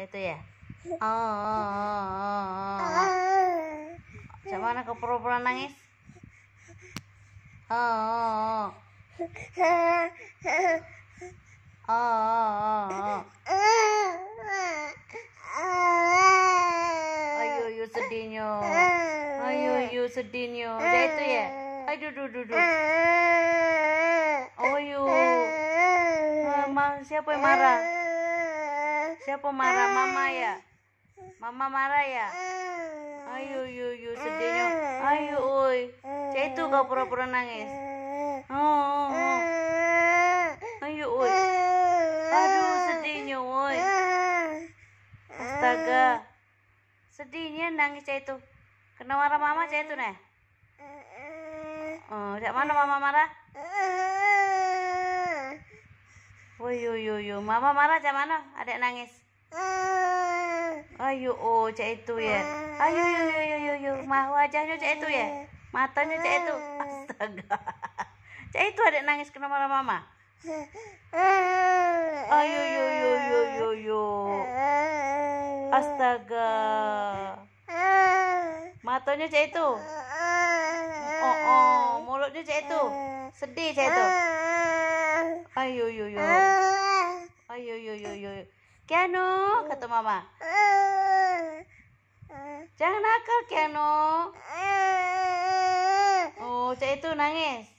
baca itu ya oh, oh, oh, oh. oh. Coba anak kepura-pura nangis oh, oh, oh. oh, oh, oh. oh, oh. ayo yu sedihnya ayo yu sedihnya udah itu ya aduh duh duh oh yu siapa yang marah Siapa marah mama ya? Mama marah ya? Ayo, yu, yu, sedihnya. Ayo, oi. Cek itu kau pura-pura nangis. Oh, oh, oh, Ayo, oi. Aduh, sedihnya, oi. Astaga. Sedihnya nangis cek itu. Kena marah mama cek itu, nih Oh, siapa mana mama marah? Wuyu yuyu, mama marah cak mana? Adik nangis. Ah. Ayo oh cek itu ya. Ayo yo, yo, yo, yo, yu, mah wajahnya cek itu ya. Matanya cek itu. Astaga. Cek itu adik nangis kenapa marah mama? Ayo yo, yo, yo, yo, yo. Astaga. Ya. Ah. Matanya cek itu. Ah. Oh oh, mulutnya cek itu. Sedih cek itu. Kiano, kata mama. Jangan nakal, Kiano. Oh, cak itu nangis.